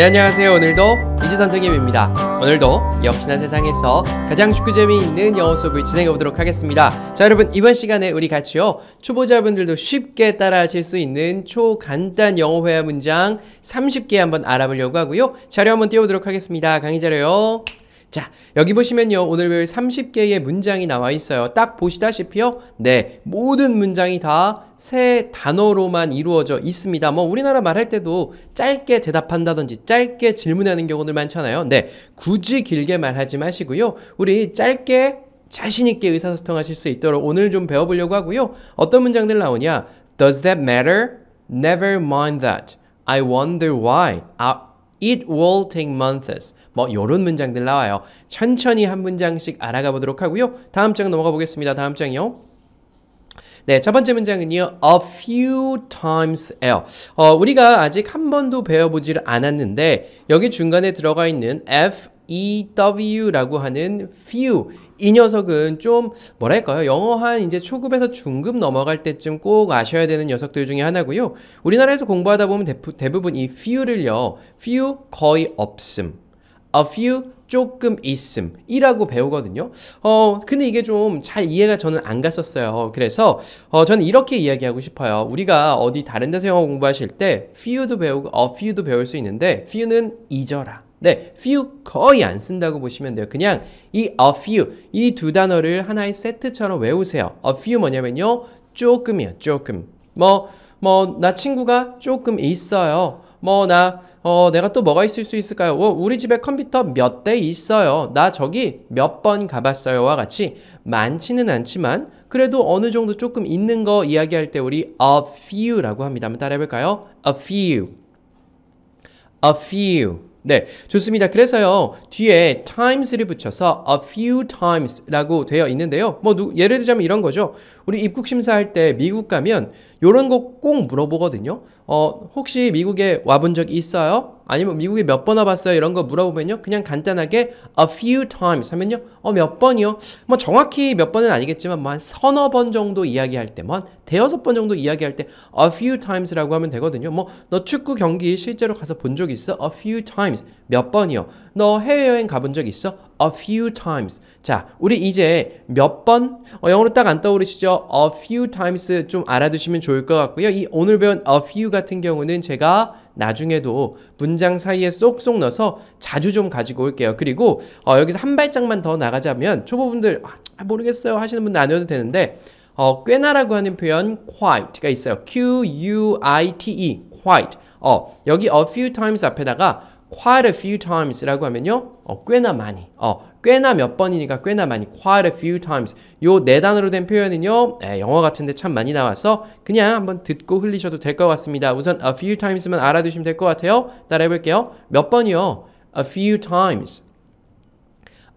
네 안녕하세요 오늘도 이지 선생님입니다 오늘도 역시나 세상에서 가장 쉽고 재미있는 영어 수업을 진행해 보도록 하겠습니다 자 여러분 이번 시간에 우리 같이요 초보자분들도 쉽게 따라하실 수 있는 초간단 영어 회화 문장 30개 한번 알아보려고 하고요 자료 한번 띄워보도록 하겠습니다 강의 자료요 자, 여기 보시면요. 오늘 배울 30개의 문장이 나와 있어요. 딱 보시다시피요. 네, 모든 문장이 다 세 단어로만 이루어져 있습니다. 뭐 우리나라 말할 때도 짧게 대답한다든지 짧게 질문하는 경우들 많잖아요. 네, 굳이 길게 말하지 마시고요. 우리 짧게 자신있게 의사소통하실 수 있도록 오늘 좀 배워보려고 하고요. 어떤 문장들 나오냐? Does that matter? Never mind that. I wonder why. 아, It will take months. 뭐 이런 문장들 나와요. 천천히 한 문장씩 알아가 보도록 하고요. 다음 장 넘어가 보겠습니다. 다음 장이요. 네, 첫 번째 문장은요. A few times L. 어, 우리가 아직 한 번도 배워보지를 않았는데 여기 중간에 들어가 있는 F EW라고 하는 few 이 녀석은 좀 뭐랄까요 영어 한 이제 초급에서 중급 넘어갈 때쯤 꼭 아셔야 되는 녀석들 중에 하나고요 우리나라에서 공부하다 보면 대부, 대부분 이 few를요 few 거의 없음 a few 조금 있음이라고 배우거든요. 어, 근데 이게 좀 잘 이해가 저는 안 갔었어요. 그래서 어, 저는 이렇게 이야기하고 싶어요. 우리가 어디 다른 데서 영어 공부하실 때 few도 배우고 a few도 배울 수 있는데 few는 잊어라. 네, few 거의 안 쓴다고 보시면 돼요. 그냥 이 a few 이 두 단어를 하나의 세트처럼 외우세요. a few 뭐냐면요. 조금이요 조금. 뭐, 뭐, 나 친구가 조금 있어요. 뭐, 나, 어, 내가 또 뭐가 있을 수 있을까요? 어, 우리 집에 컴퓨터 몇 대 있어요. 나 저기 몇 번 가봤어요와 같이 많지는 않지만 그래도 어느 정도 조금 있는 거 이야기할 때 우리 a few라고 합니다. 한번 따라해볼까요? a few. a few. 네, 좋습니다. 그래서요, 뒤에 times를 붙여서 a few times라고 되어 있는데요. 뭐, 누, 예를 들자면 이런 거죠. 우리 입국 심사할 때 미국 가면 이런 거 꼭 물어보거든요. 어, 혹시 미국에 와본 적 있어요? 아니면 미국에 몇 번 와봤어요? 이런 거 물어보면요. 그냥 간단하게 a few times 하면요. 어, 몇 번이요? 뭐 정확히 몇 번은 아니겠지만 뭐 한 서너 번 정도 이야기할 때만 뭐 대여섯 번 정도 이야기할 때 a few times라고 하면 되거든요. 뭐 너 축구 경기 실제로 가서 본 적 있어? a few times 몇 번이요. 너 해외여행 가본 적 있어? A few times. 자, 우리 이제 몇 번? 어, 영어로 딱 안 떠오르시죠? A few times 좀 알아두시면 좋을 것 같고요. 이 오늘 배운 a few 같은 경우는 제가 나중에도 문장 사이에 쏙쏙 넣어서 자주 좀 가지고 올게요. 그리고 어, 여기서 한 발짝만 더 나가자면 초보분들 아, 모르겠어요 하시는 분나아어도 되는데 어, 꽤나라고 하는 표현 quite가 있어요. Q U I T E quite. 어, 여기 a few times 앞에다가 quite a few times라고 하면요. 어, 꽤나 많이. 어, 꽤나 몇 번이니까 꽤나 많이. quite a few times. 요 네 단어로 된 표현은요. 에, 영어 같은데 참 많이 나와서 그냥 한번 듣고 흘리셔도 될 것 같습니다. 우선 a few times만 알아두시면 될 것 같아요. 따라해 볼게요. 몇 번이요? a few times.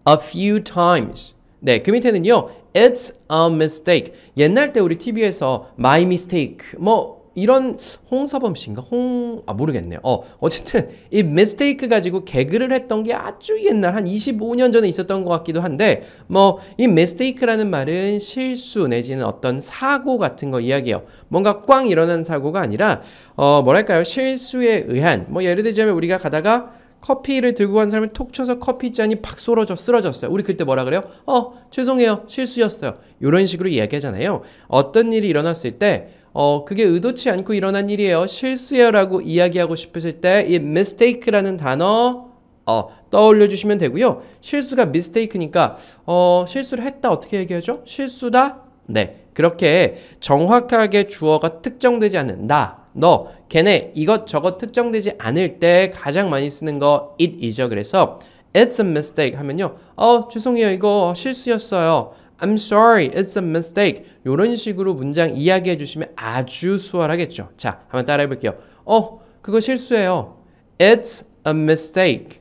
a few times. 네, 그 밑에는요. It's a mistake. 옛날 때 우리 TV에서 my mistake, 뭐 이런 홍서범 씨인가 홍 아 모르겠네요. 어 어쨌든 이 미스테이크 가지고 개그를 했던 게 아주 옛날 한 25년 전에 있었던 것 같기도 한데 뭐이 미스테이크라는 말은 실수 내지는 어떤 사고 같은 거이야기예요 뭔가 꽝 일어난 사고가 아니라 어 뭐랄까요 실수에 의한 뭐 예를 들자면 우리가 가다가 커피를 들고 간 사람이 톡 쳐서 커피잔이 팍 쏠어져 쓰러졌어요. 우리 그때 뭐라 그래요? 어 죄송해요 실수였어요. 이런 식으로 이야기하잖아요. 어떤 일이 일어났을 때 어, 그게 의도치 않고 일어난 일이에요. 실수예요라고 이야기하고 싶으실 때 이 mistake라는 단어 어, 떠올려 주시면 되고요. 실수가 mistake니까 어, 실수를 했다 어떻게 얘기하죠? 실수다? 네. 그렇게 정확하게 주어가 특정되지 않는 나, 너, 걔네 이것 저것 특정되지 않을 때 가장 많이 쓰는 거 it이죠. 그래서 it's a mistake 하면요. 어, 죄송해요. 이거 실수였어요. I'm sorry, it's a mistake. 이런 식으로 문장 이야기해 주시면 아주 수월하겠죠. 자, 한번 따라해 볼게요. 어, 그거 실수예요. It's a mistake.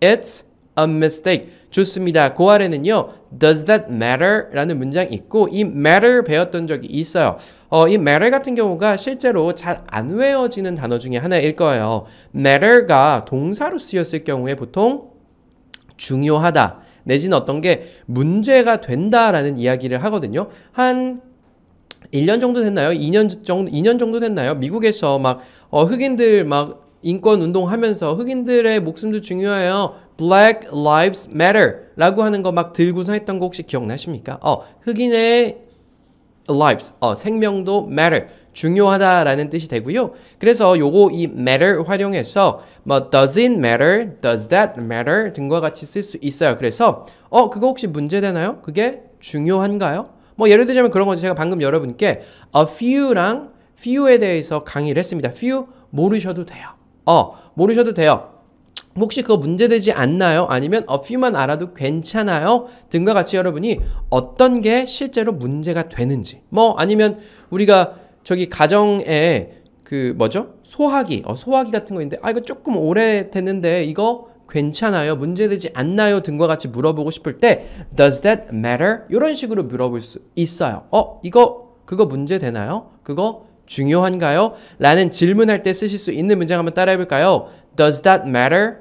It's a mistake. 좋습니다. 그 아래는요. Does that matter? 라는 문장이 있고 이 matter 배웠던 적이 있어요. 어, 이 matter 같은 경우가 실제로 잘 안 외워지는 단어 중에 하나일 거예요. matter가 동사로 쓰였을 경우에 보통 중요하다, 내지는 어떤 게 문제가 된다라는 이야기를 하거든요. 한 1년 정도 됐나요? 2년 정도 2년 정도 됐나요? 미국에서 막 어, 흑인들 막 인권 운동하면서 흑인들의 목숨도 중요해요. Black Lives Matter 라고 하는 거 막 들고서 했던 거 혹시 기억나십니까? 어, 흑인의 lives, 어, 생명도 matter, 중요하다라는 뜻이 되고요. 그래서 요거 이 matter 활용해서 뭐 does it matter, does that matter 등과 같이 쓸 수 있어요. 그래서 어 그거 혹시 문제되나요? 그게 중요한가요? 뭐 예를 들자면 그런 거죠. 제가 방금 여러분께 a few랑 few에 대해서 강의를 했습니다. few 모르셔도 돼요. 어 모르셔도 돼요. 혹시 그거 문제되지 않나요? 아니면 a few만 알아도 괜찮아요? 등과 같이 여러분이 어떤 게 실제로 문제가 되는지 뭐 아니면 우리가 저기 가정에 그 뭐죠? 소화기 어, 소화기 같은 거 있는데 아 이거 조금 오래됐는데 이거 괜찮아요? 문제되지 않나요? 등과 같이 물어보고 싶을 때 Does that matter? 이런 식으로 물어볼 수 있어요 어? 이거 그거 문제되나요? 그거 중요한가요? 라는 질문할 때 쓰실 수 있는 문장 한번 따라해볼까요? Does that matter?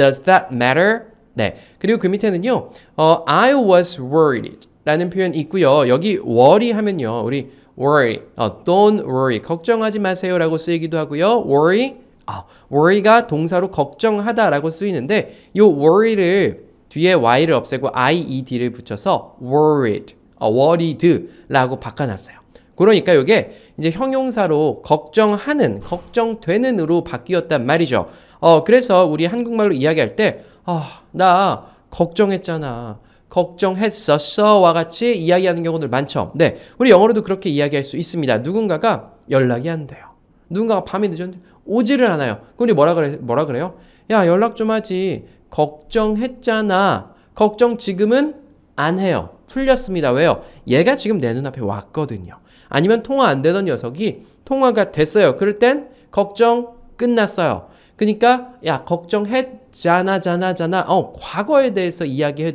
Does that matter? 네. 그리고 그 밑에는요. 어, I was worried 라는 표현 있고요. 여기 worry 하면요. 우리 worry, 어, don't worry, 걱정하지 마세요 라고 쓰이기도 하고요. worry, 아, worry가 동사로 걱정하다 라고 쓰이는데 이 worry를 뒤에 y를 없애고 ied를 붙여서 worried, 어, worried 라고 바꿔놨어요. 그러니까 이게 이제 형용사로 걱정하는, 걱정되는으로 바뀌었단 말이죠. 어, 그래서 우리 한국말로 이야기할 때, 아, 나 걱정했잖아. 걱정했었어와 같이 이야기하는 경우들 많죠. 네. 우리 영어로도 그렇게 이야기할 수 있습니다. 누군가가 연락이 안 돼요. 누군가가 밤이 늦었는데 오지를 않아요. 그럼 뭐라 그래 뭐라 그래요? 야, 연락 좀 하지. 걱정했잖아. 걱정 지금은 안 해요. 풀렸습니다. 왜요? 얘가 지금 내 눈앞에 왔거든요. 아니면 통화 안 되던 녀석이 통화가 됐어요. 그럴 땐 걱정 끝났어요. 그러니까 야 걱정했잖아 잖아 잖아 어 과거에 대해서 이야기해야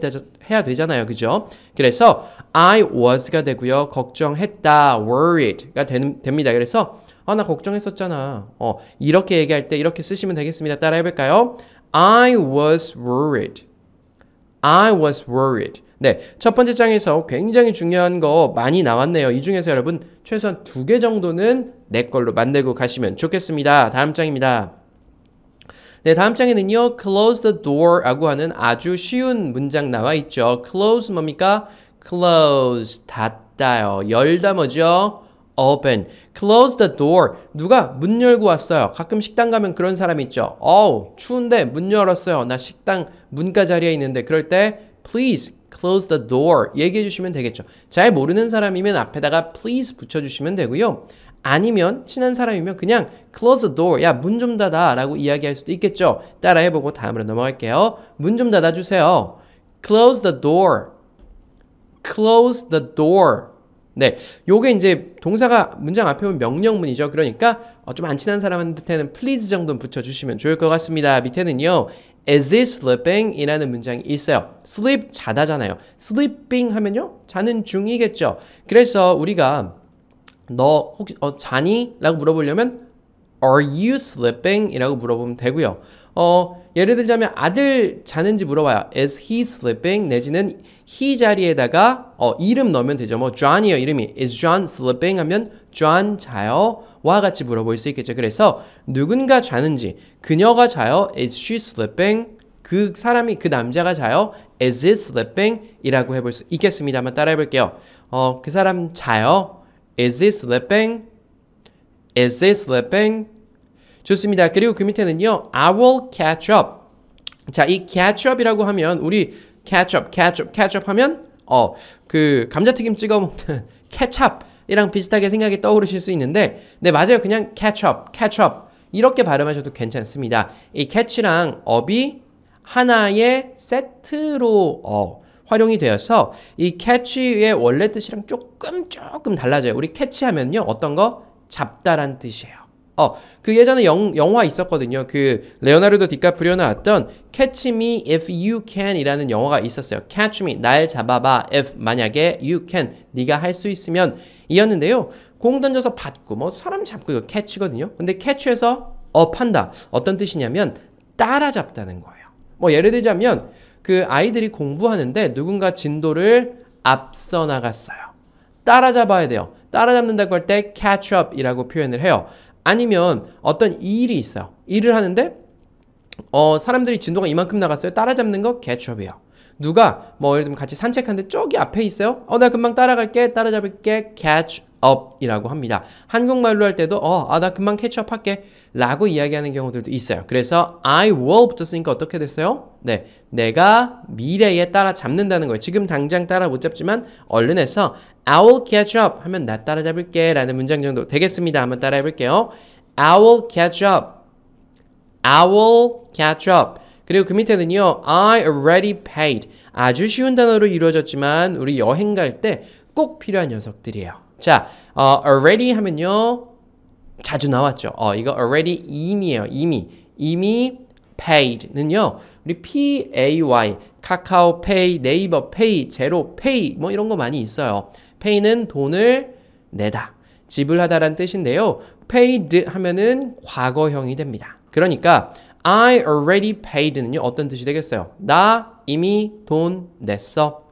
되잖아요 그죠 그래서 I was가 되고요 걱정했다 worried가 되, 됩니다 그래서 아 나 걱정했었잖아 어 이렇게 얘기할 때 이렇게 쓰시면 되겠습니다 따라 해볼까요 I was worried I was worried 네, 첫 번째 장에서 굉장히 중요한 거 많이 나왔네요. 이 중에서 여러분 최소한 두 개 정도는 내 걸로 만들고 가시면 좋겠습니다. 다음 장입니다. 네, 다음 장에는요. close the door라고 하는 아주 쉬운 문장 나와 있죠. close 뭡니까? close 닫다요. 열다 뭐죠? open. close the door. 누가 문 열고 왔어요. 가끔 식당 가면 그런 사람 있죠. 어우, 추운데 문 열었어요. 나 식당 문가 자리에 있는데 그럴 때 please close the door 얘기해 주시면 되겠죠. 잘 모르는 사람이면 앞에다가 please 붙여주시면 되고요. 아니면 친한 사람이면 그냥 close the door 야 문 좀 닫아 라고 이야기할 수도 있겠죠. 따라해보고 다음으로 넘어갈게요. 문 좀 닫아주세요. close the door close the door 네, 요게 이제 동사가 문장 앞에 보면 명령문이죠. 그러니까 어, 좀 안 친한 사람한테는 please 정도 붙여주시면 좋을 것 같습니다. 밑에는요. Is it sleeping? 이라는 문장이 있어요. sleep 자다잖아요. sleeping 하면요. 자는 중이겠죠. 그래서 우리가 너 혹시 어, 자니? 라고 물어보려면 Are you sleeping? 이라고 물어보면 되고요. 어, 예를 들자면 아들 자는지 물어봐요. Is he sleeping? 내지는 he 자리에다가 어, 이름 넣으면 되죠. 뭐 John이요 이름이. Is John sleeping? 하면 John 자요. 와 같이 물어볼 수 있겠죠. 그래서 누군가 자는지 그녀가 자요. Is she sleeping? 그 사람이 그 남자가 자요. Is he sleeping? 이라고 해볼 수 있겠습니다. 한번 따라해 볼게요. 어, 그 사람 자요. Is he sleeping? Is he sleeping? 좋습니다. 그리고 그 밑에는요. I will catch up. 자, 이 catch up이라고 하면 우리 catch up, catch up, catch up 하면 어, 그 감자튀김 찍어 먹는 케찹 이랑 비슷하게 생각이 떠오르실 수 있는데 네, 맞아요. 그냥 catch up, catch up 이렇게 발음하셔도 괜찮습니다. 이 catch랑 up이 하나의 세트로 어, 활용이 되어서 이 catch의 원래 뜻이랑 조금 조금 달라져요. 우리 catch하면요. 어떤 거? 잡다란 뜻이에요. 어, 그 예전에 영, 영화 있었거든요. 그 레오나르도 디카프리오 나왔던 Catch Me If You Can이라는 영화가 있었어요. Catch Me, 날 잡아봐. If 만약에 You Can, 네가 할 수 있으면 이었는데요. 공 던져서 받고 뭐 사람 잡고 이거 캐치거든요. 근데 캐치해서 업한다. 어떤 뜻이냐면 따라잡다는 거예요. 뭐 예를 들자면 그 아이들이 공부하는데 누군가 진도를 앞서 나갔어요. 따라잡아야 돼요. 따라잡는다고 할 때 catch up이라고 표현을 해요. 아니면 어떤 일이 있어요. 일을 하는데 어, 사람들이 진도가 이만큼 나갔어요. 따라잡는 거 개첩이에요. 누가 뭐 예를 들면 같이 산책하는데 저기 앞에 있어요. 어, 나 금방 따라갈게. 따라잡을게. catch 업이라고 합니다. 한국말로 할 때도 어, 아, 나 금방 캐치업 할게 라고 이야기하는 경우들도 있어요. 그래서 I w i l l 붙었으니까 어떻게 됐어요? 네, 내가 미래에 따라잡는다는 거예요. 지금 당장 따라 못 잡지만 얼른 해서 I will catch up 하면 나 따라잡을게 라는 문장 정도 되겠습니다. 한번 따라해볼게요. I will catch up. I will catch up. 그리고 그 밑에는요. I already paid. 아주 쉬운 단어로 이루어졌지만 우리 여행 갈 때 꼭 필요한 녀석들이에요. 자, 어, already 하면요. 자주 나왔죠. 어, 이거 already 이미예요. 이미. 이미 paid는요. 우리 pay, 카카오페이, 네이버페이, 제로페이 뭐 이런 거 많이 있어요. pay는 돈을 내다, 지불하다라는 뜻인데요. paid 하면은 과거형이 됩니다. 그러니까 I already paid는요. 어떤 뜻이 되겠어요? 나 이미 돈 냈어.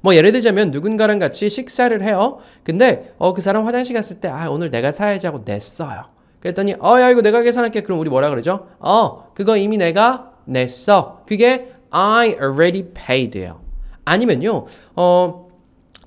뭐 예를 들자면 누군가랑 같이 식사를 해요. 근데 어 그 사람 화장실 갔을 때 아 오늘 내가 사야지 하고 냈어요. 그랬더니 어야 이거 내가 계산할게. 그럼 우리 뭐라 그러죠? 어 그거 이미 내가 냈어. 그게 I already paid예요. 아니면요 어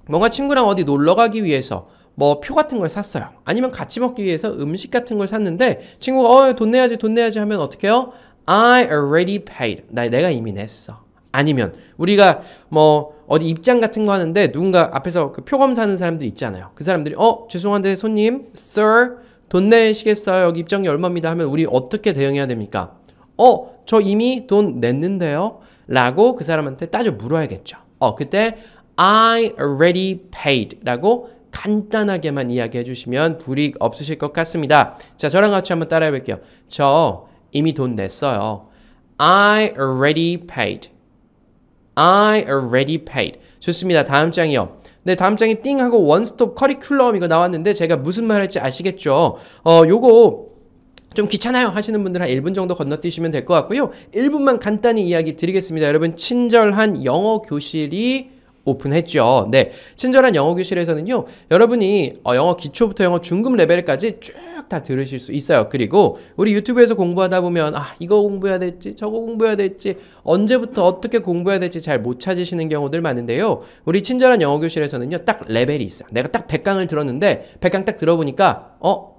뭔가 친구랑 어디 놀러 가기 위해서 뭐 표 같은 걸 샀어요. 아니면 같이 먹기 위해서 음식 같은 걸 샀는데 친구가 어 돈 내야지 돈 내야지 하면 어떻게 해요? I already paid. 나 내가 이미 냈어. 아니면 우리가 뭐 어디 입장 같은 거 하는데 누군가 앞에서 그 표검 사는 사람들 있잖아요. 그 사람들이 어 죄송한데 손님, sir 돈 내시겠어요? 여기 입장이 얼마입니다 하면 우리 어떻게 대응해야 됩니까? 어 저 이미 돈 냈는데요. 라고 그 사람한테 따져 물어야겠죠. 어 그때 I already paid 라고 간단하게만 이야기해 주시면 불이익 없으실 것 같습니다. 자, 저랑 같이 한번 따라해 볼게요. 저 이미 돈 냈어요. I already paid. I already paid. 좋습니다. 다음 장이요. 네, 다음 장에 띵 하고 원스톱 커리큘럼 이거 나왔는데 제가 무슨 말 할지 아시겠죠? 어, 요거 좀 귀찮아요 하시는 분들 한 1분 정도 건너뛰시면 될 것 같고요. 1분만 간단히 이야기 드리겠습니다. 여러분, 친절한 영어 교실이 오픈했죠. 네. 친절한 영어 교실에서는요, 여러분이 어, 영어 기초부터 영어 중급 레벨까지 쭉 다 들으실 수 있어요. 그리고 우리 유튜브에서 공부하다 보면, 아, 이거 공부해야 될지, 저거 공부해야 될지, 언제부터 어떻게 공부해야 될지 잘 못 찾으시는 경우들 많은데요. 우리 친절한 영어 교실에서는요, 딱 레벨이 있어요. 내가 딱 100강을 들었는데, 100강 딱 들어보니까, 어,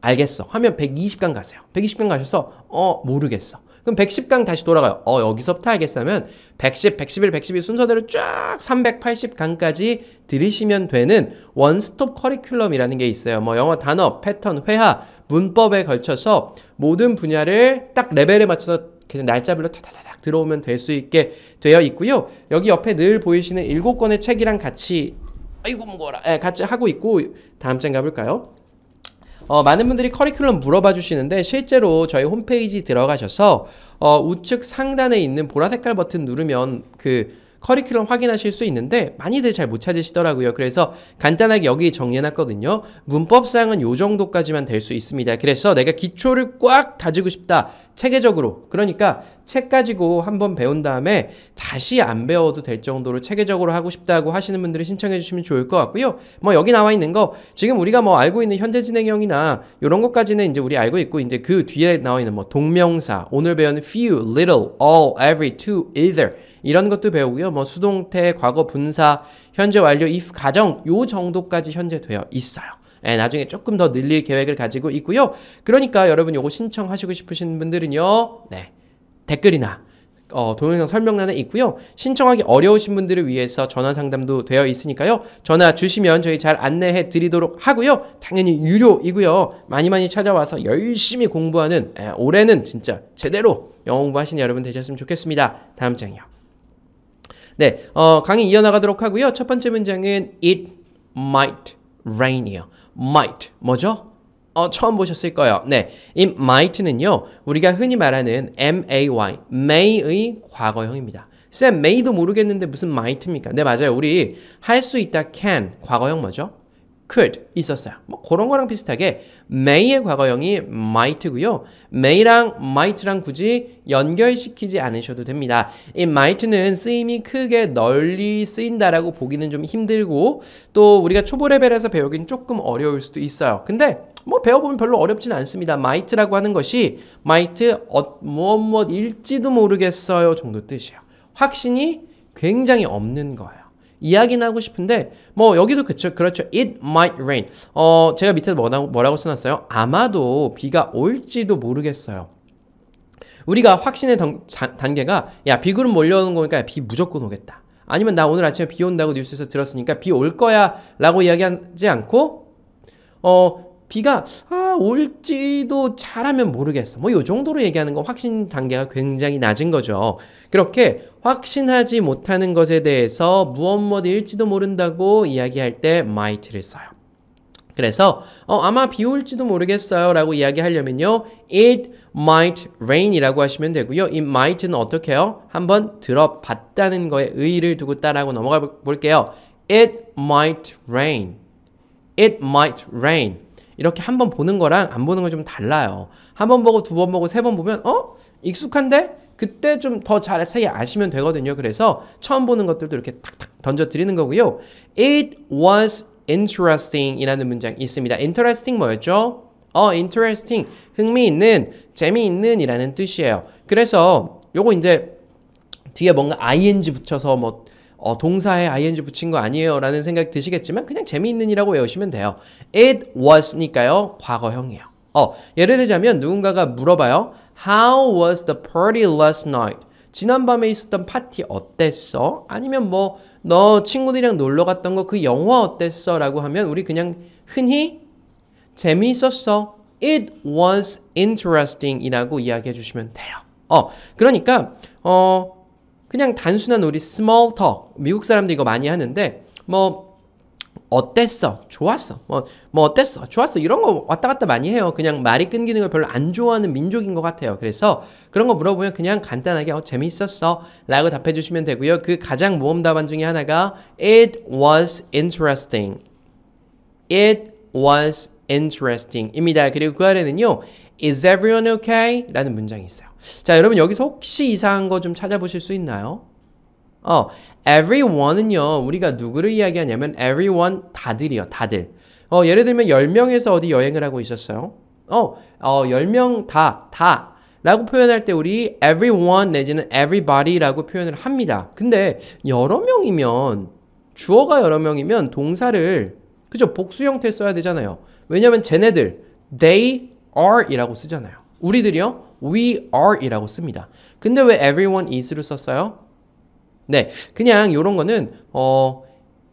알겠어. 하면 120강 가세요. 120강 가셔서, 어, 모르겠어. 그럼 110강 다시 돌아가요. 어, 여기서부터 알겠으면 110, 111, 112 순서대로 쫙 380강까지 들으시면 되는 원스톱 커리큘럼이라는 게 있어요. 뭐 영어 단어, 패턴, 회화, 문법에 걸쳐서 모든 분야를 딱 레벨에 맞춰서 그냥 날짜별로 타다다닥 들어오면 될 수 있게 되어 있고요. 여기 옆에 늘 보이시는 7 권의 책이랑 같이 아이고 무라 예, 같이 하고 있고 다음 장 가볼까요? 어, 많은 분들이 커리큘럼 물어봐 주시는데 실제로 저희 홈페이지 들어가셔서 어, 우측 상단에 있는 보라 색깔 버튼 누르면 그 커리큘럼 확인하실 수 있는데 많이들 잘 못 찾으시더라고요. 그래서 간단하게 여기 정리해놨거든요. 문법상은 요 정도까지만 될 수 있습니다. 그래서 내가 기초를 꽉 다지고 싶다. 체계적으로. 그러니까 책 가지고 한번 배운 다음에 다시 안 배워도 될 정도로 체계적으로 하고 싶다고 하시는 분들이 신청해 주시면 좋을 것 같고요. 뭐 여기 나와 있는 거 지금 우리가 뭐 알고 있는 현재 진행형이나 이런 것까지는 이제 우리 알고 있고 이제 그 뒤에 나와 있는 뭐 동명사 오늘 배운 few, little, all, every, to, either 이런 것도 배우고요. 뭐 수동태, 과거 분사, 현재 완료, if 가정 요 정도까지 현재 되어 있어요. 예, 나중에 조금 더 늘릴 계획을 가지고 있고요. 그러니까 여러분 요거 신청하시고 싶으신 분들은요. 네. 댓글이나 어, 동영상 설명란에 있고요. 신청하기 어려우신 분들을 위해서 전화 상담도 되어 있으니까요. 전화 주시면 저희 잘 안내해 드리도록 하고요. 당연히 유료이고요. 많이 많이 찾아와서 열심히 공부하는 에, 예, 올해는 진짜 제대로 영어 공부하시는 여러분 되셨으면 좋겠습니다. 다음 장이요. 네, 어, 강의 이어나가도록 하고요. 첫 번째 문장은 it might rain이요. might 뭐죠? 어, 처음 보셨을 거예요. 네, it might는요. 우리가 흔히 말하는 may, may의 과거형입니다. 쌤, may도 모르겠는데 무슨 might입니까? 네, 맞아요. 우리 할 수 있다 can 과거형 뭐죠? could 있었어요. 뭐 그런 거랑 비슷하게 may의 과거형이 might고요. may랑 might랑 굳이 연결시키지 않으셔도 됩니다. 이 might는 쓰임이 크게 널리 쓰인다라고 보기는 좀 힘들고 또 우리가 초보 레벨에서 배우긴 조금 어려울 수도 있어요. 근데 뭐 배워보면 별로 어렵진 않습니다. might라고 하는 것이 might 어, 무엇 무엇일지도 모르겠어요 정도 뜻이에요. 확신이 굉장히 없는 거예요. 이야기는 하고 싶은데 뭐 여기도 그쵸, 그렇죠. It might rain. 어 제가 밑에 뭐라고, 뭐라고 써놨어요? 아마도 비가 올지도 모르겠어요. 우리가 확신의 단, 단계가 야 비구름 몰려오는 거니까 비 무조건 오겠다. 아니면 나 오늘 아침에 비 온다고 뉴스에서 들었으니까 비 올 거야 라고 이야기하지 않고 어 비가 아, 올지도 잘하면 모르겠어. 뭐요 정도로 얘기하는 건 확신 단계가 굉장히 낮은 거죠. 그렇게 확신하지 못하는 것에 대해서 무엇뭐일지도 모른다고 이야기할 때 might를 써요. 그래서 어, 아마 비 올지도 모르겠어요 라고 이야기하려면요. It might rain이라고 하시면 되고요. It might는 어떻게 해요? 한번 들어봤다는 거에 의의를 두고 따라하고 넘어가 볼게요. It might rain. It might rain. 이렇게 한 번 보는 거랑 안 보는 건 좀 달라요. 한 번 보고 두 번 보고 세 번 보면 어? 익숙한데? 그때 좀더 자세히 아시면 되거든요. 그래서 처음 보는 것들도 이렇게 탁탁 던져 드리는 거고요. It was interesting 이라는 문장 있습니다. interesting 뭐였죠? 어, interesting. 흥미있는, 재미있는 이라는 뜻이에요. 그래서 요거 이제 뒤에 뭔가 ing 붙여서 뭐 어, 동사에 ing 붙인 거 아니에요 라는 생각 드시겠지만 그냥 재미있는 이라고 외우시면 돼요. It was니까요. 과거형이에요. 어, 예를 들자면 누군가가 물어봐요. How was the party last night? 지난밤에 있었던 파티 어땠어? 아니면 뭐 너 친구들이랑 놀러 갔던 거 그 영화 어땠어? 라고 하면 우리 그냥 흔히 재미있었어. It was interesting 이라고 이야기해 주시면 돼요. 어, 그러니까 어, 그냥 단순한 우리 스몰 턱 미국 사람들 이거 많이 하는데 뭐 어땠어? 좋았어. 뭐, 뭐 어땠어? 좋았어. 이런 거 왔다 갔다 많이 해요. 그냥 말이 끊기는 걸 별로 안 좋아하는 민족인 것 같아요. 그래서 그런 거 물어보면 그냥 간단하게 어, 재미있었어. 라고 답해 주시면 되고요. 그 가장 모험 답안 중에 하나가 It was interesting. It was interesting입니다. 그리고 그 아래는요, is everyone okay? 라는 문장이 있어요. 자, 여러분 여기서 혹시 이상한 거 좀 찾아보실 수 있나요? 어, everyone은요, 우리가 누구를 이야기하냐면 everyone 다들이요, 다들. 어, 예를 들면 10명에서 어디 여행을 하고 있었어요. 어, 어 10명 다, 다. 라고 표현할 때 우리 everyone 내지는 everybody라고 표현을 합니다. 근데 여러 명이면 주어가 여러 명이면 동사를 그죠? 복수 형태 써야 되잖아요. 왜냐면 쟤네들 they are 이라고 쓰잖아요. 우리들이요. we are 이라고 씁니다. 근데 왜 everyone is를 썼어요? 네. 그냥 요런 거는 어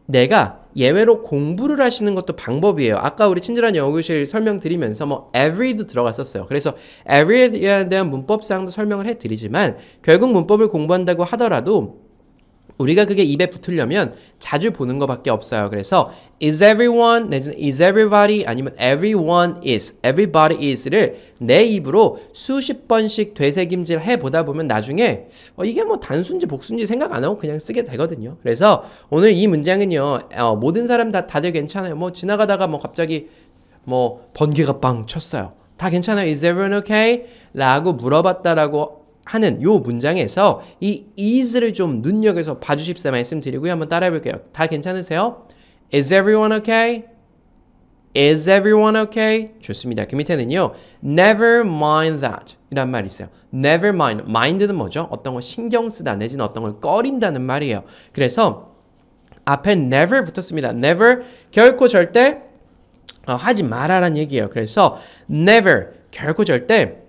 내가 예외로 공부를 하시는 것도 방법이에요. 아까 우리 친절한 영어교실 설명드리면서 뭐 every도 들어갔었어요. 그래서 every에 대한 문법 사항도 설명을 해드리지만 결국 문법을 공부한다고 하더라도 우리가 그게 입에 붙으려면 자주 보는 것밖에 없어요. 그래서 is everyone 내지는 is everybody 아니면 everyone is everybody is를 내 입으로 수십 번씩 되새김질 해 보다 보면 나중에 어, 이게 뭐 단순지 복순지 생각 안 하고 그냥 쓰게 되거든요. 그래서 오늘 이 문장은요 어, 모든 사람 다 다들 괜찮아요. 뭐 지나가다가 뭐 갑자기 뭐 번개가 빵 쳤어요. 다 괜찮아요. Is everyone okay? 라고 물어봤다라고 하는 요 문장에서 이 is를 좀 눈여겨서 봐주십사 말씀드리고요. 한번 따라해 볼게요. 다 괜찮으세요? Is everyone okay? Is everyone okay? 좋습니다. 그 밑에는요. Never mind that 이란 말이 있어요. Never mind. mind는 뭐죠? 어떤 걸 신경 쓰다 내지는 어떤 걸 꺼린다는 말이에요. 그래서 앞에 never 붙었습니다. never 결코 절대 어, 하지 마라란 얘기예요. 그래서 never 결코 절대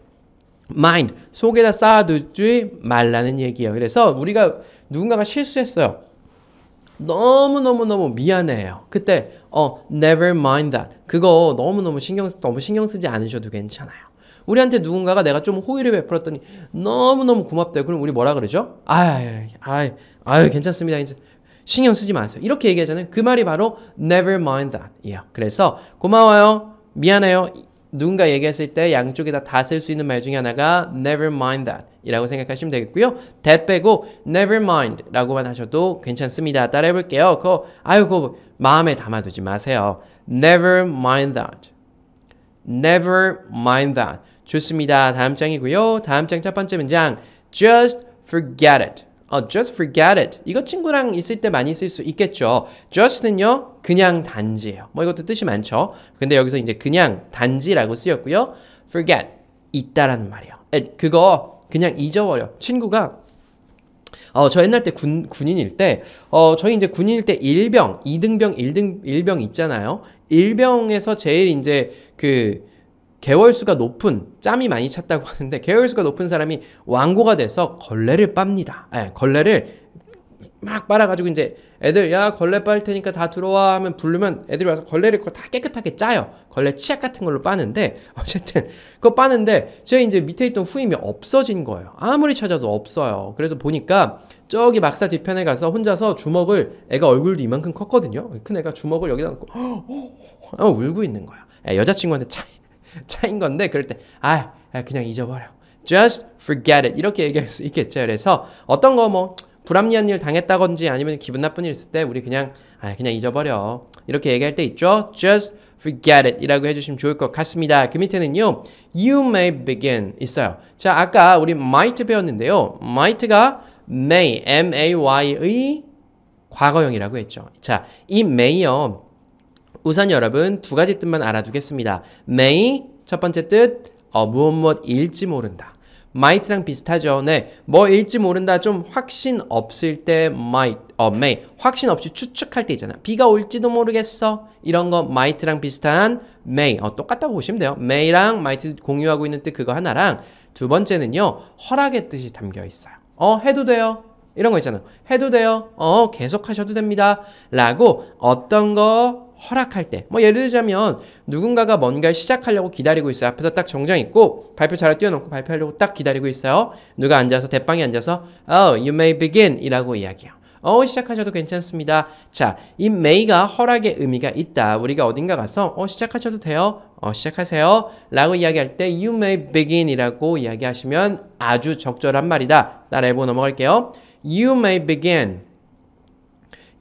mind 속에다 쌓아두지 말라는 얘기예요. 그래서 우리가 누군가가 실수했어요. 너무 너무 너무 미안해요. 그때 어 never mind that 그거 너무 너무 신경 너무 신경 쓰지 않으셔도 괜찮아요. 우리한테 누군가가 내가 좀 호의를 베풀었더니 너무 너무 고맙대요. 그럼 우리 뭐라 그러죠? 아유 아유 아유 괜찮습니다. 이제 신경 쓰지 마세요. 이렇게 얘기하잖아요. 그 말이 바로 never mind t h a t 예요 그래서 고마워요, 미안해요. 누군가 얘기했을 때 양쪽에 다다 쓸 수 있는 말 중에 하나가 never mind that 이라고 생각하시면 되겠고요. that 빼고 never mind 라고만 하셔도 괜찮습니다. 따라 해볼게요. 그거 아유 그거 마음에 담아두지 마세요. never mind that never mind that 좋습니다. 다음 장이고요. 다음 장 첫 번째 문장 just forget it 어, just forget it. 이거 친구랑 있을 때 많이 쓸 수 있겠죠. just는요, 그냥 단지예요. 뭐 이것도 뜻이 많죠. 근데 여기서 이제 그냥 단지라고 쓰였고요. forget, 있다라는 말이에요. 그거 그냥 잊어버려. 친구가 어, 저 옛날 때 군, 군인일 때, 어, 저희 이제 군인일 때 일병, 이등병일등일병 있잖아요. 일병에서 제일 이제 그, 개월수가 높은 짬이 많이 찼다고 하는데 개월수가 높은 사람이 완고가 돼서 걸레를 빱니다. 예, 걸레를 막 빨아가지고 이제 애들 야 걸레 빨 테니까 다 들어와 하면 부르면 애들이 와서 걸레를 다 깨끗하게 짜요 걸레 치약 같은 걸로 빠는데 어쨌든 그거 빠는데 제 이제 밑에 있던 후임이 없어진 거예요 아무리 찾아도 없어요 그래서 보니까 저기 막사 뒤편에 가서 혼자서 주먹을 애가 얼굴도 이만큼 컸거든요 큰 애가 주먹을 여기다 놓고 어, 울고 있는 거야 예, 여자친구한테 차, 차인 건데 그럴 때 아, 아, 그냥 잊어버려. Just forget it. 이렇게 얘기할 수 있겠죠. 그래서 어떤 거 뭐 불합리한 일 당했다건지 아니면 기분 나쁜 일 있을 때 우리 그냥 아, 그냥 잊어버려. 이렇게 얘기할 때 있죠. Just forget it 이라고 해주시면 좋을 것 같습니다. 그 밑에는요. You may begin 있어요. 자, 아까 우리 might 배웠는데요. might가 may, m-a-y의 과거형이라고 했죠. 자, 이 may요. 우선 여러분 두 가지 뜻만 알아두겠습니다. may 첫 번째 뜻 어, 무엇 무엇 일지 모른다. might랑 비슷하죠. 네, 뭐 일지 모른다 좀 확신 없을 때 might, 어, may 확신 없이 추측할 때 있잖아. 비가 올지도 모르겠어. 이런 거 might랑 비슷한 may 어, 똑같다고 보시면 돼요. may랑 might 공유하고 있는 뜻 그거 하나랑 두 번째는요 허락의 뜻이 담겨 있어요. 어 해도 돼요. 이런 거있잖아 해도 돼요. 어 계속 하셔도 됩니다. 라고 어떤 거 허락할 때뭐 예를 들자면 누군가가 뭔가를 시작하려고 기다리고 있어요 앞에서 딱 정장 입고 발표 자료 띄워놓고 발표하려고 딱 기다리고 있어요 누가 앉아서 대빵에 앉아서 Oh, you may begin 이라고 이야기해요 어 시작하셔도 괜찮습니다 자, 이 may가 허락의 의미가 있다 우리가 어딘가 가서 어 시작하셔도 돼요 어 시작하세요 라고 이야기할 때 you may begin 이라고 이야기하시면 아주 적절한 말이다 따라해보고 넘어갈게요 you may begin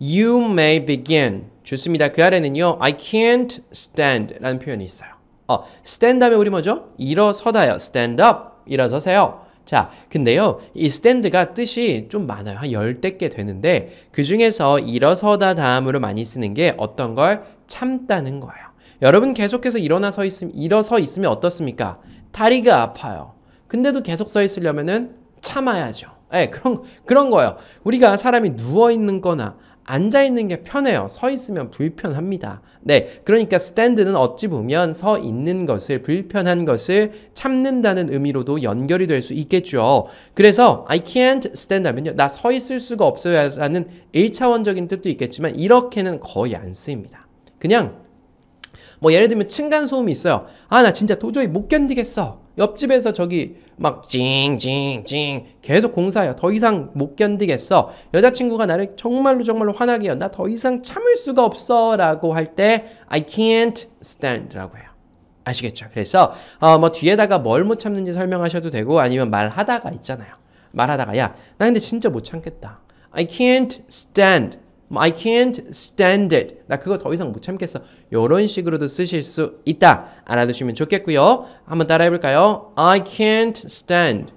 You may begin. 좋습니다. 그 아래는요. I can't stand 라는 표현이 있어요. 어, stand 하면 우리 뭐죠? 일어서다요. stand up. 일어서세요. 자, 근데요. 이 stand가 뜻이 좀 많아요. 한 열댓 개 되는데 그 중에서 일어서다 다음으로 많이 쓰는 게 어떤 걸 참다는 거예요. 여러분 계속해서 일어나서 있음 일어서 있으면 어떻습니까? 다리가 아파요. 근데도 계속 서있으려면 참아야죠. 예, 네, 그런 그런 거예요. 우리가 사람이 누워 있는 거나 앉아 있는 게 편해요. 서 있으면 불편합니다. 네. 그러니까 스탠드는 어찌 보면 서 있는 것을 불편한 것을 참는다는 의미로도 연결이 될 수 있겠죠. 그래서 I can't stand 하면요. 나 서 있을 수가 없어요라는 1차원적인 뜻도 있겠지만 이렇게는 거의 안 쓰입니다. 그냥 뭐 예를 들면 층간 소음이 있어요. 아, 나 진짜 도저히 못 견디겠어. 옆집에서 저기 막 찡찡찡 계속 공사해요. 더 이상 못 견디겠어. 여자친구가 나를 정말로 정말로 화나게 해요. 나 더 이상 참을 수가 없어 라고 할 때 I can't stand 라고 해요. 아시겠죠? 그래서 어, 뭐 뒤에다가 뭘 못 참는지 설명하셔도 되고 아니면 말하다가 있잖아요. 말하다가 야 나 근데 진짜 못 참겠다. I can't stand 뭐, I can't stand it. 나 그거 더 이상 못 참겠어. 이런 식으로도 쓰실 수 있다. 알아두시면 좋겠고요. 한번 따라해 볼까요? I can't stand.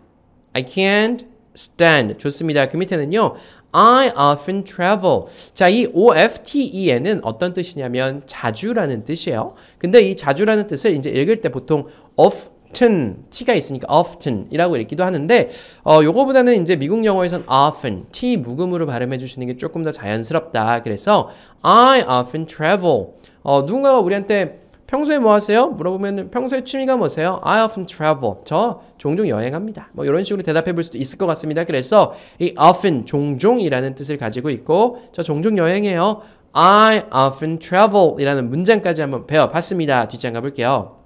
I can't stand. 좋습니다. 그 밑에는요. I often travel. 자, 이 OFTEN은 어떤 뜻이냐면 자주라는 뜻이에요. 근데 이 자주라는 뜻을 이제 읽을 때 보통 of often t가 있으니까 often이라고 읽기도 하는데 어 요거보다는 이제 미국 영어에선 often t 무음으로 발음해 주시는 게 조금 더 자연스럽다. 그래서 I often travel. 어 누군가가 우리한테 평소에 뭐 하세요? 물어보면 평소에 취미가 뭐세요? I often travel. 저 종종 여행합니다. 뭐 이런 식으로 대답해 볼 수도 있을 것 같습니다. 그래서 이 often 종종이라는 뜻을 가지고 있고 저 종종 여행해요. I often travel 이라는 문장까지 한번 배워봤습니다. 뒷장 가볼게요.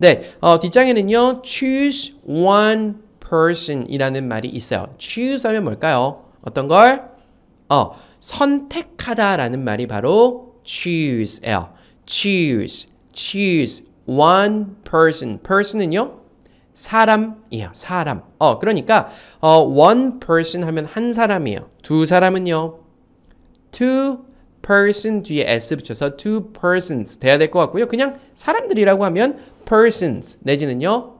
네, 어, 뒷장에는요, choose one person이라는 말이 있어요. choose 하면 뭘까요? 어떤 걸? 어, 선택하다라는 말이 바로 choose예요. choose, choose one person. person은요, 사람이에요. 사람. 어, 그러니까 어, one person 하면 한 사람이에요. 두 사람은요. two person 뒤에 s 붙여서 two persons 돼야 될 것 같고요. 그냥 사람들이라고 하면 persons 내지는요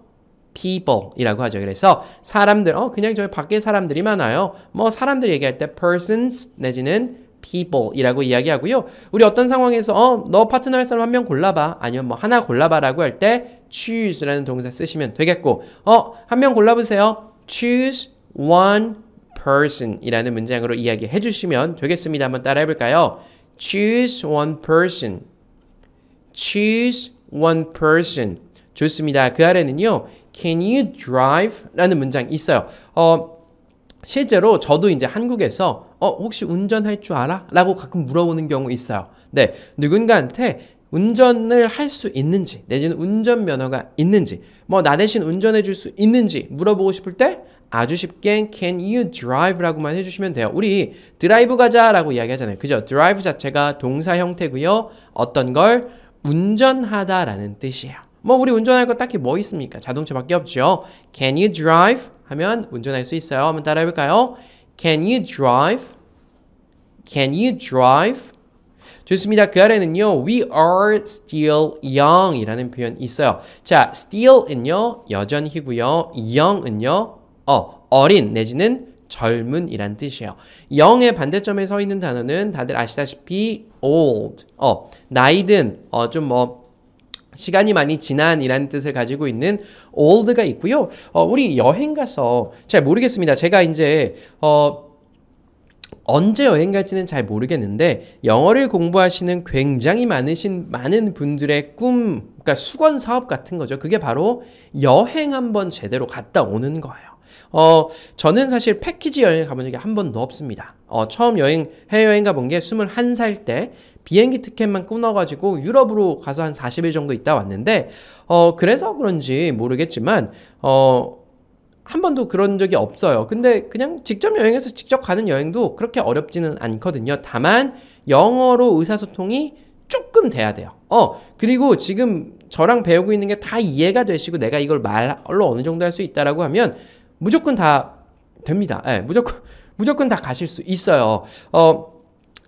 people이라고 하죠. 그래서 사람들 어 그냥 저 밖에 사람들이 많아요. 뭐 사람들 얘기할 때 persons 내지는 people이라고 이야기하고요. 우리 어떤 상황에서 어, 너 파트너 할 사람 한 명 골라봐. 아니면 뭐 하나 골라봐라고 할 때 choose라는 동사 쓰시면 되겠고 어, 한 명 골라보세요. choose one person이라는 문장으로 이야기해 주시면 되겠습니다. 한번 따라해 볼까요? choose one person. choose one person. 좋습니다. 그 아래는요. Can you drive? 라는 문장 있어요. 어, 실제로 저도 이제 한국에서 어, 혹시 운전할 줄 알아? 라고 가끔 물어보는 경우 있어요. 네. 누군가한테 운전을 할 수 있는지 내지는 운전 면허가 있는지 뭐 나 대신 운전해 줄 수 있는지 물어보고 싶을 때 아주 쉽게 can you drive 라고만 해주시면 돼요 우리 드라이브 가자 라고 이야기하잖아요 그죠 드라이브 자체가 동사 형태고요 어떤 걸 운전하다라는 뜻이에요. 뭐 우리 운전할 거 딱히 뭐 있습니까? 자동차밖에 없죠. Can you drive? 하면 운전할 수 있어요. 한번 따라해 볼까요? Can you drive? Can you drive? 좋습니다. 그 아래는요. We are still young 이라는 표현 있어요. 자, still은요. 여전히고요. young은요. 어, 어린 내지는 젊은이란 뜻이에요. 영의 반대점에 서 있는 단어는 다들 아시다시피 old, 어, 나이든, 어, 좀 뭐, 시간이 많이 지난이라는 뜻을 가지고 있는 old가 있고요. 어, 우리 여행 가서 잘 모르겠습니다. 제가 이제 어, 언제 여행 갈지는 잘 모르겠는데 영어를 공부하시는 굉장히 많으신 많은 분들의 꿈, 그러니까 수건 사업 같은 거죠. 그게 바로 여행 한번 제대로 갔다 오는 거예요. 어, 저는 사실 패키지 여행을 가본 적이 한 번도 없습니다. 어, 처음 여행, 해외여행 가본 게 21살 때 비행기 티켓만 끊어가지고 유럽으로 가서 한 40일 정도 있다 왔는데, 어, 그래서 그런지 모르겠지만, 어, 한 번도 그런 적이 없어요. 근데 그냥 직접 여행해서 직접 가는 여행도 그렇게 어렵지는 않거든요. 다만, 영어로 의사소통이 조금 돼야 돼요. 어, 그리고 지금 저랑 배우고 있는 게 다 이해가 되시고 내가 이걸 말로 어느 정도 할 수 있다라고 하면 무조건 다 됩니다. 예, 무조건 무조건 다 가실 수 있어요. 어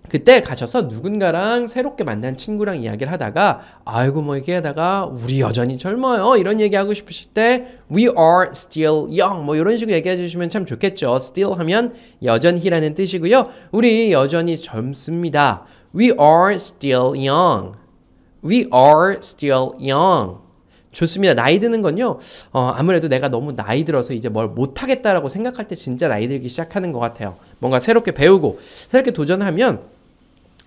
그때 가셔서 누군가랑 새롭게 만난 친구랑 이야기를 하다가 아이고 뭐 얘기하다가 우리 여전히 젊어요 이런 얘기하고 싶으실 때 we are still young 뭐 이런 식으로 얘기해 주시면 참 좋겠죠 still 하면 여전히라는 뜻이고요 우리 여전히 젊습니다 we are still young we are still young 좋습니다. 나이 드는 건요, 어, 아무래도 내가 너무 나이 들어서 이제 뭘 못하겠다라고 생각할 때 진짜 나이 들기 시작하는 것 같아요. 뭔가 새롭게 배우고, 새롭게 도전하면,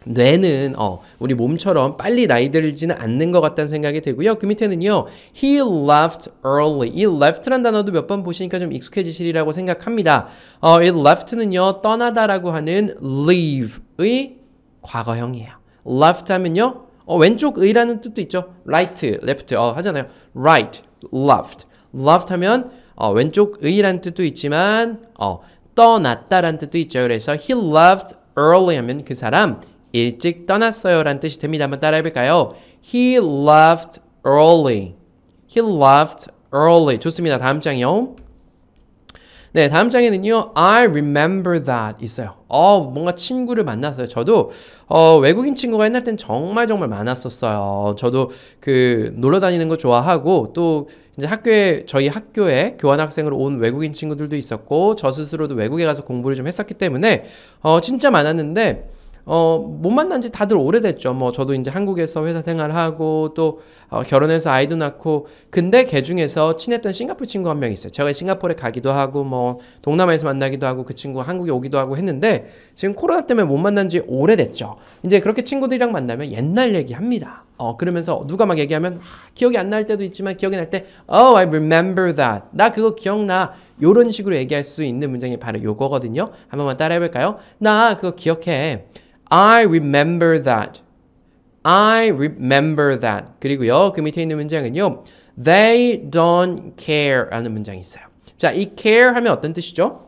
뇌는 어, 우리 몸처럼 빨리 나이 들지는 않는 것 같다는 생각이 들고요. 그 밑에는요. He left early. 이 left란 단어도 몇 번 보시니까 좀 익숙해지시리라고 생각합니다. 어, 이 left는요. 떠나다라고 하는 leave의 과거형이에요. left 하면요. 어, 왼쪽 의라는 뜻도 있죠. right, left 어, 하잖아요. right, left. left 하면 어, 왼쪽 의라는 뜻도 있지만 어, 떠났다라는 뜻도 있죠. 그래서 he left early 하면 그 사람 일찍 떠났어요 라는 뜻이 됩니다. 한번 따라해볼까요? He left early. He left early. 좋습니다. 다음 장이요. 네, 다음 장에는요. I remember that 있어요. 어, 뭔가 친구를 만났어요. 저도 어, 외국인 친구가 옛날 땐 정말 정말 많았었어요. 저도 그 놀러 다니는 거 좋아하고 또 이제 학교에 저희 학교에 교환학생으로 온 외국인 친구들도 있었고 저 스스로도 외국에 가서 공부를 좀 했었기 때문에 어, 진짜 많았는데 어, 못 만난 지 다들 오래됐죠. 뭐, 저도 이제 한국에서 회사 생활하고, 또, 어, 결혼해서 아이도 낳고, 근데 그 중에서 친했던 싱가포르 친구 한 명 있어요. 제가 싱가포르에 가기도 하고, 뭐, 동남아에서 만나기도 하고, 그 친구 한국에 오기도 하고 했는데, 지금 코로나 때문에 못 만난 지 오래됐죠. 이제 그렇게 친구들이랑 만나면 옛날 얘기 합니다. 어, 그러면서 누가 막 얘기하면, 아, 기억이 안 날 때도 있지만, 기억이 날 때, oh, I remember that. 나 그거 기억나. 요런 식으로 얘기할 수 있는 문장이 바로 요거거든요. 한 번만 따라 해볼까요? 나 그거 기억해. I remember that. I remember that. 그리고요. 그 밑에 있는 문장은요. They don't care 라는 문장이 있어요. 자, 이 care 하면 어떤 뜻이죠?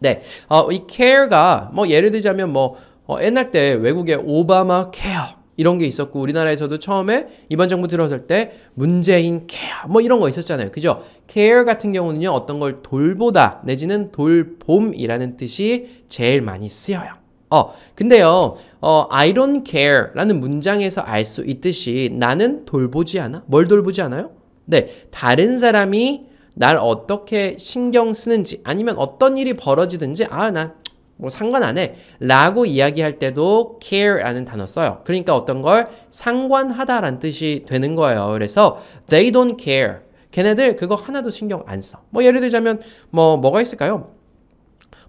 네, 어, 이 care가 뭐 예를 들자면 뭐 어, 옛날 때 외국에 오바마 케어 이런 게 있었고 우리나라에서도 처음에 이번 정부 들어을때 문재인 케어 뭐 이런 거 있었잖아요. 그죠? care 같은 경우는요 어떤 걸 돌보다 내지는 돌봄이라는 뜻이 제일 많이 쓰여요. 어, 근데요, 어, I don't care 라는 문장에서 알 수 있듯이 나는 돌보지 않아? 뭘 돌보지 않아요? 네, 다른 사람이 날 어떻게 신경 쓰는지 아니면 어떤 일이 벌어지든지 아, 나뭐 상관 안 해. 라고 이야기할 때도 care라는 단어 써요. 그러니까 어떤 걸상관하다라는 뜻이 되는 거예요. 그래서 they don't care. 걔네들 그거 하나도 신경 안 써. 뭐 예를 들자면 뭐 뭐가 있을까요?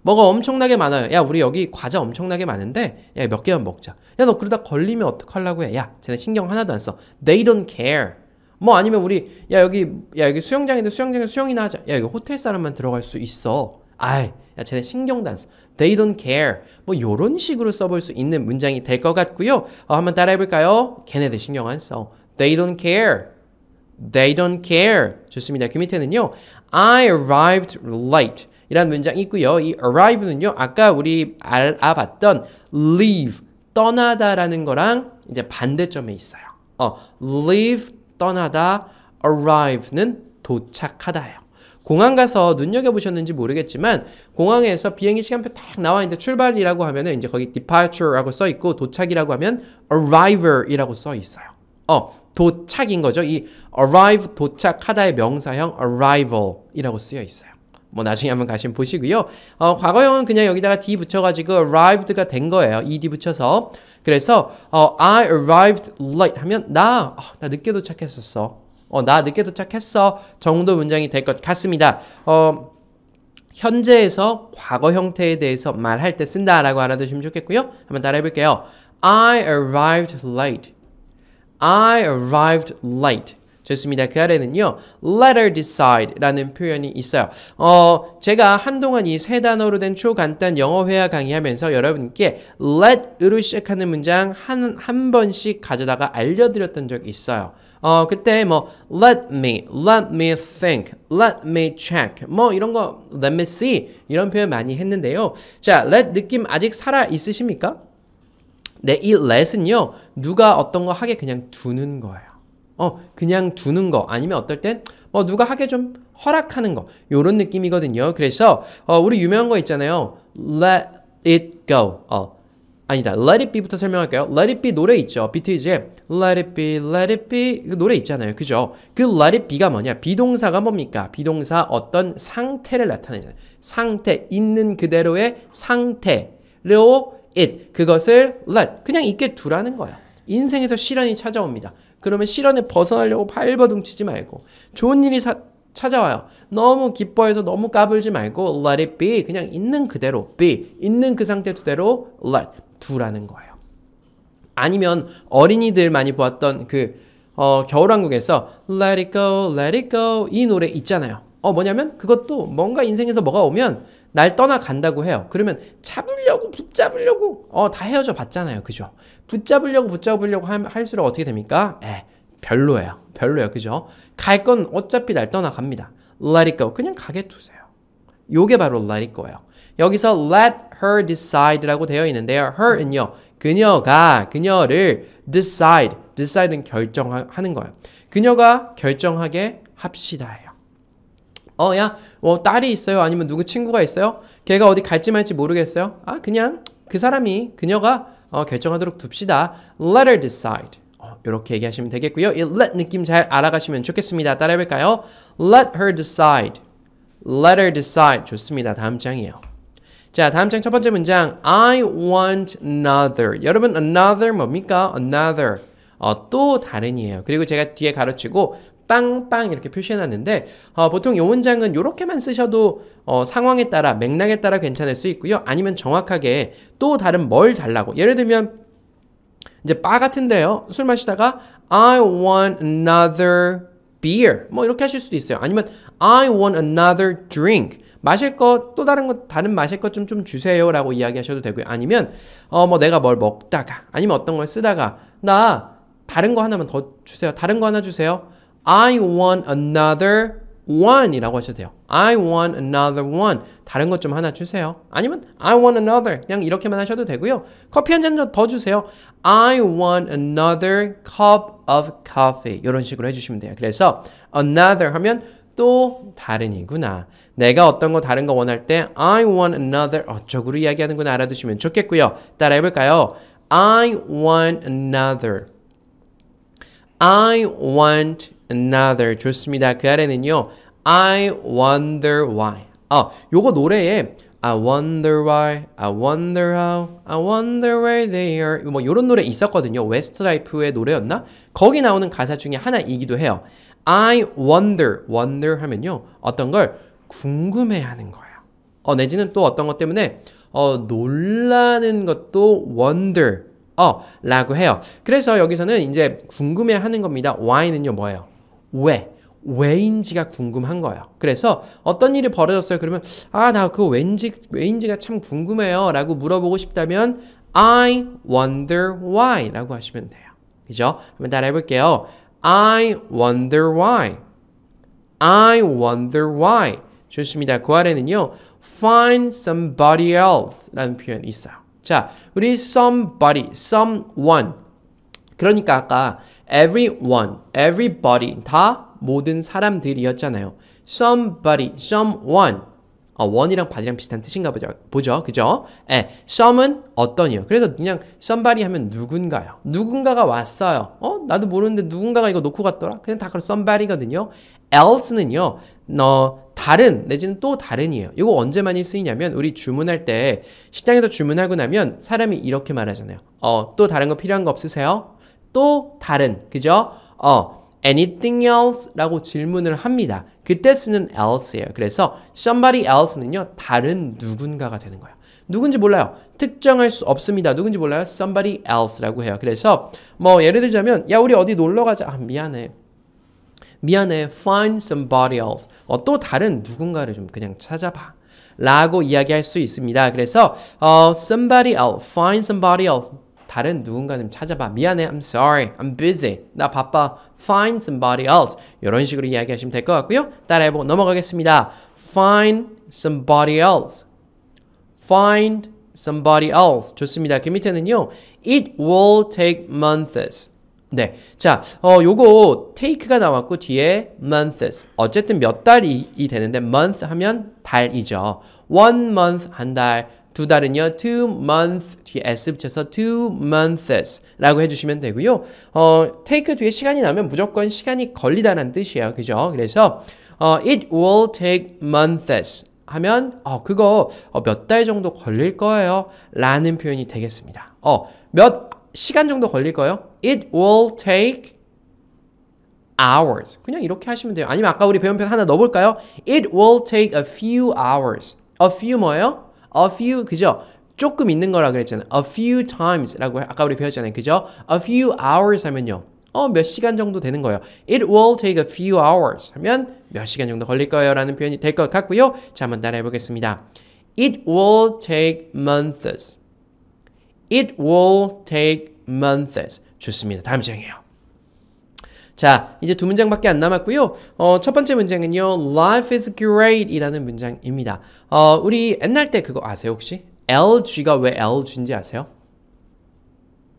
뭐가 엄청나게 많아요. 야, 우리 여기 과자 엄청나게 많은데, 야, 몇 개만 먹자. 야, 너 그러다 걸리면 어떡하려고 해. 야, 쟤네 신경 하나도 안 써. They don't care. 뭐 아니면 우리, 야, 여기, 야, 여기 수영장인데 수영장에 수영이나 하자. 야, 여기 호텔 사람만 들어갈 수 있어. 아이, 야, 쟤네 신경도 안 써. They don't care. 뭐, 요런 식으로 써볼 수 있는 문장이 될 것 같고요. 어, 한번 따라 해볼까요? 걔네들 신경 안 써. They don't care. They don't care. 좋습니다. 그 밑에는요. I arrived late. 이란 문장이 있고요. 이 arrive는요. 아까 우리 알아봤던 leave 떠나다라는 거랑 이제 반대점에 있어요. 어, leave 떠나다 arrive는 도착하다예요. 공항 가서 눈여겨 보셨는지 모르겠지만 공항에서 비행기 시간표 딱 나와 있는데 출발이라고 하면은 이제 거기 departure라고 써 있고 도착이라고 하면 arriver이라고 써 있어요. 어, 도착인 거죠. 이 arrive 도착하다의 명사형 arrival이라고 쓰여 있어요. 뭐 나중에 한번 가시면 보시고요. 어, 과거형은 그냥 여기다가 d 붙여가지고 arrived가 된 거예요. ed 붙여서. 그래서 어, I arrived late 하면 나, 어, 나 늦게 도착했었어. 어, 나 늦게 도착했어. 정도 문장이 될 것 같습니다. 어, 현재에서 과거 형태에 대해서 말할 때 쓴다라고 알아두시면 좋겠고요. 한번 따라해볼게요. I arrived late. I arrived late. 좋습니다. 그 아래는요. l e t h e r decide라는 표현이 있어요. 어, 제가 한동안 이 세 단어로 된 초간단 영어 회화 강의하면서 여러분께 let으로 시작하는 문장 한, 한 번씩 가져다가 알려드렸던 적이 있어요. 어, 그때 뭐 let me, let me think, let me check 뭐 이런 거 let me see 이런 표현 많이 했는데요. 자, let 느낌 아직 살아 있으십니까? 네, 이 let은요. 누가 어떤 거 하게 그냥 두는 거예요. 어, 그냥 두는 거 아니면 어떨 땐 어, 누가 하게 좀 허락하는 거이런 느낌이거든요. 그래서 어, 우리 유명한 거 있잖아요. Let it go. 어, 아니다. Let it be부터 설명할게요 Let it be 노래 있죠. 비트즈의 Let it be, let it be 그 노래 있잖아요. 그죠? 그 let it be가 뭐냐? 비동사가 뭡니까? 비동사 어떤 상태를 나타내잖아요. 상태, 있는 그대로의 상태로 it, 그것을 let, 그냥 있게 두라는 거예요. 인생에서 시련이 찾아옵니다. 그러면 실현에 벗어나려고 발버둥 치지 말고 좋은 일이 사, 찾아와요. 너무 기뻐해서 너무 까불지 말고 let it be 그냥 있는 그대로 be 있는 그 상태 그대로 let 두라는 거예요. 아니면 어린이들 많이 보았던 그 어, 겨울왕국에서 Let It Go, Let It Go 이 노래 있잖아요. 어 뭐냐면 그것도 뭔가 인생에서 뭐가 오면 날 떠나간다고 해요. 그러면 잡으려고 붙잡으려고 어 다 헤어져 봤잖아요. 그죠? 붙잡으려고 붙잡으려고 할수록 어떻게 됩니까? 에 예, 별로예요. 별로예요. 그죠? 갈 건 어차피 날 떠나갑니다. Let it go. 그냥 가게 두세요. 요게 바로 let it go예요. 여기서 let her decide라고 되어 있는데요. her은요. 그녀가 그녀를 decide. decide는 결정하는 거예요. 그녀가 결정하게 합시다예요. 어, 야, 뭐, 딸이 있어요? 아니면 누구 친구가 있어요? 걔가 어디 갈지 말지 모르겠어요? 아, 그냥 그 사람이, 그녀가 어, 결정하도록 둡시다. Let her decide. 이렇게 어, 얘기하시면 되겠고요. 이 let 느낌 잘 알아가시면 좋겠습니다. 따라해볼까요? Let her decide. Let her decide. 좋습니다. 다음 장이에요. 자, 다음 장 첫 번째 문장. I want another. 여러분, another 뭡니까? Another. 어, 또 다른이에요. 그리고 제가 뒤에 가르치고 빵빵 이렇게 표시해놨는데 어, 보통 이 문장은 이렇게만 쓰셔도 어, 상황에 따라 맥락에 따라 괜찮을 수 있고요 아니면 정확하게 또 다른 뭘 달라고 예를 들면 이제 바 같은데요 술 마시다가 I want another beer 뭐 이렇게 하실 수도 있어요 아니면 I want another drink 마실 거또 다른 거 다른 마실 것 좀좀 좀 주세요 라고 이야기하셔도 되고요 아니면 어 뭐 내가 뭘 먹다가 아니면 어떤 걸 쓰다가 나 다른 거 하나만 더 주세요 다른 거 하나 주세요 I want another one이라고 하셔도 돼요. I want another one. 다른 것 좀 하나 주세요. 아니면 I want another. 그냥 이렇게만 하셔도 되고요. 커피 한 잔 더 주세요. I want another cup of coffee. 이런 식으로 해주시면 돼요. 그래서 another 하면 또 다른이구나. 내가 어떤 거 다른 거 원할 때 I want another 어쩌구로 이야기하는구나 알아두시면 좋겠고요. 따라 해볼까요? I want another. I want another. 좋습니다. 그 아래는요. I wonder why. 아, 요거 노래에 I wonder why, I wonder how, I wonder where they are 뭐 요런 노래 있었거든요. 웨스트라이프의 노래였나? 거기 나오는 가사 중에 하나이기도 해요. I wonder, wonder 하면요. 어떤 걸 궁금해하는 거예요. 어, 내지는 또 어떤 것 때문에 어, 놀라는 것도 wonder 어, 라고 해요. 그래서 여기서는 이제 궁금해하는 겁니다. why는요 뭐예요? 왜? 왜인지가 궁금한 거예요. 그래서 어떤 일이 벌어졌어요? 그러면 아, 나 그 왠지 왜인지가 참 궁금해요. 라고 물어보고 싶다면 I wonder why 라고 하시면 돼요. 그죠? 한번 따라해 볼게요. I wonder why. I wonder why. 좋습니다. 그 아래는요. find somebody else 라는 표현이 있어요. 자, 우리 somebody, someone 그러니까 아까 everyone, everybody 다 모든 사람들이었잖아요. somebody, someone 어, one이랑 body랑 비슷한 뜻인가 보죠. 보죠. 그죠? 에, 예, some은 어떤이요. 그래서 그냥 somebody 하면 누군가요. 누군가가 왔어요. 어? 나도 모르는데 누군가가 이거 놓고 갔더라. 그냥 다 그런 somebody거든요. else는요. 너 어, 다른 내지는 또 다른이에요. 이거 언제 많이 쓰이냐면 우리 주문할 때 식당에서 주문하고 나면 사람이 이렇게 말하잖아요. 어, 또 다른 거 필요한 거 없으세요? 또 다른 그죠? 어 anything else? 라고 질문을 합니다. 그때 쓰는 else예요. 그래서 somebody else는요. 다른 누군가가 되는 거예요. 누군지 몰라요. 특정할 수 없습니다. 누군지 몰라요. somebody else라고 해요. 그래서 뭐 예를 들자면 야 우리 어디 놀러 가자. 아 미안해. 미안해. find somebody else. 어, 또 다른 누군가를 좀 그냥 찾아봐. 라고 이야기할 수 있습니다. 그래서 어, somebody else, find somebody else 다른 누군가는 찾아봐. 미안해. I'm sorry. I'm busy. 나 바빠. Find somebody else. 이런 식으로 이야기하시면 될 것 같고요. 따라해보고 넘어가겠습니다. Find somebody else. Find somebody else. 좋습니다. 그 밑에는요. It will take months. 네. 자, 어, 요거 take가 나왔고 뒤에 months. 어쨌든 몇 달이 되는데 month 하면 달이죠. one month 한 달, 두 달은요, two month 뒤에 s 붙여서 two months라고 해주시면 되고요. 어, take 뒤에 시간이 나면 무조건 시간이 걸리다는 뜻이에요. 그죠? 그래서 어, it will take months 하면 어, 그거 어, 몇 달 정도 걸릴 거예요. 라는 표현이 되겠습니다. 어, 몇 시간 정도 걸릴 거예요? It will take hours. 그냥 이렇게 하시면 돼요. 아니면 아까 우리 배운 표현 하나 넣어볼까요? It will take a few hours. A few 뭐예요? a few 그죠? 조금 있는 거라 그랬잖아요. a few times라고 아까 우리 배웠잖아요. 그죠? a few hours 하면요. 어, 몇 시간 정도 되는 거예요. It will take a few hours 하면 몇 시간 정도 걸릴 거예요 라는 표현이 될 것 같고요. 자, 한번 따라해 보겠습니다. It will take months. It will take months. 좋습니다. 다음 장이에요. 자, 이제 두 문장밖에 안 남았고요. 어, 첫 번째 문장은요. Life is great 이라는 문장입니다. 어, 우리 옛날 때 그거 아세요 혹시? LG가 왜 LG인지 아세요?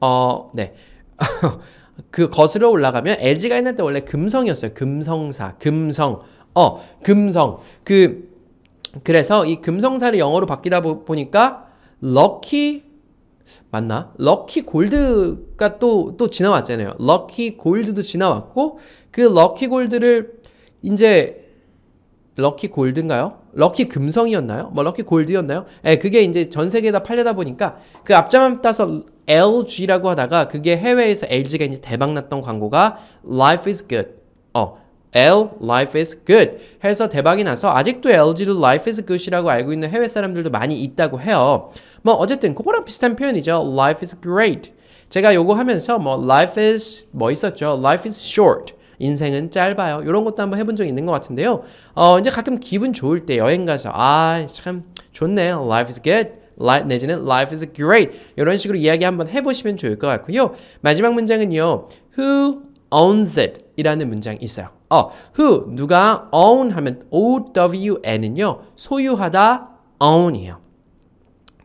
어, 네. 그 거슬러 올라가면 LG가 옛날 때 원래 금성이었어요. 금성사, 금성. 어, 금성. 그 그래서 이 금성사를 영어로 바뀌다 보니까 lucky 맞나? 럭키 골드가 또, 또 지나왔잖아요. 럭키 골드도 지나왔고, 그 럭키 골드를 이제, 럭키 골드인가요? 럭키 금성이었나요? 뭐 럭키 골드였나요? 예, 그게 이제 전 세계에 다 팔려다 보니까 그 앞자만 따서 LG라고 하다가 그게 해외에서 LG가 이제 대박 났던 광고가 Life is good. 어, L life is good 해서 대박이 나서 아직도 LG를 life is good이라고 알고 있는 해외 사람들도 많이 있다고 해요. 뭐 어쨌든 그거랑 비슷한 표현이죠. life is great. 제가 요거 하면서 뭐 life is 뭐 있었죠. life is short. 인생은 짧아요. 이런 것도 한번 해본 적 있는 것 같은데요. 어, 이제 가끔 기분 좋을 때 여행 가서 아 참 좋네요. life is good. l i 내지는 life is great 이런 식으로 이야기 한번 해보시면 좋을 것 같고요. 마지막 문장은요. Who owns it? 이라는 문장이 있어요. 어, who, 누가 own 하면 own은요, 소유하다 own이에요.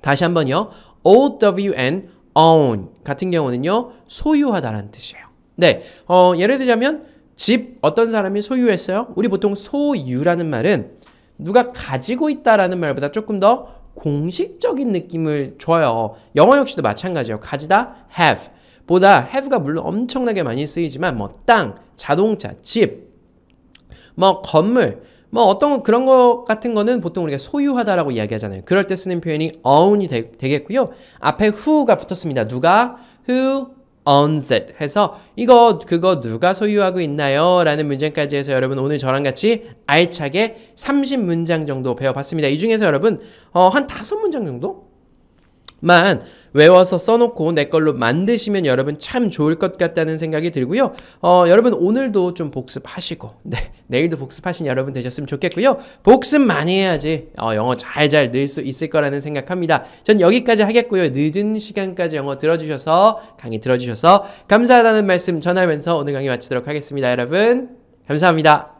다시 한번요. own, own 같은 경우는요, 소유하다라는 뜻이에요. 네, 어, 예를 들자면 집 어떤 사람이 소유했어요? 우리 보통 소유라는 말은 누가 가지고 있다라는 말보다 조금 더 공식적인 느낌을 줘요. 영어 역시도 마찬가지예요. 가지다 have 보다 have가 물론 엄청나게 많이 쓰이지만 뭐 땅, 자동차, 집, 뭐 건물, 뭐 어떤 그런 것 같은 거는 보통 우리가 소유하다라고 이야기하잖아요. 그럴 때 쓰는 표현이 own이 되, 겠고요 앞에 who가 붙었습니다. 누가 who owns it 해서 이거 그거 누가 소유하고 있나요? 라는 문장까지 해서 여러분 오늘 저랑 같이 알차게 30문장 정도 배워봤습니다. 이 중에서 여러분 어, 한 5문장 정도 만 외워서 써놓고 내 걸로 만드시면 여러분 참 좋을 것 같다는 생각이 들고요. 어, 여러분 오늘도 좀 복습하시고 네, 내일도 복습하신 여러분 되셨으면 좋겠고요. 복습 많이 해야지 어, 영어 잘 잘 늘 수 있을 거라는 생각합니다. 전 여기까지 하겠고요. 늦은 시간까지 영어 들어주셔서 강의 들어주셔서 감사하다는 말씀 전하면서 오늘 강의 마치도록 하겠습니다. 여러분 감사합니다.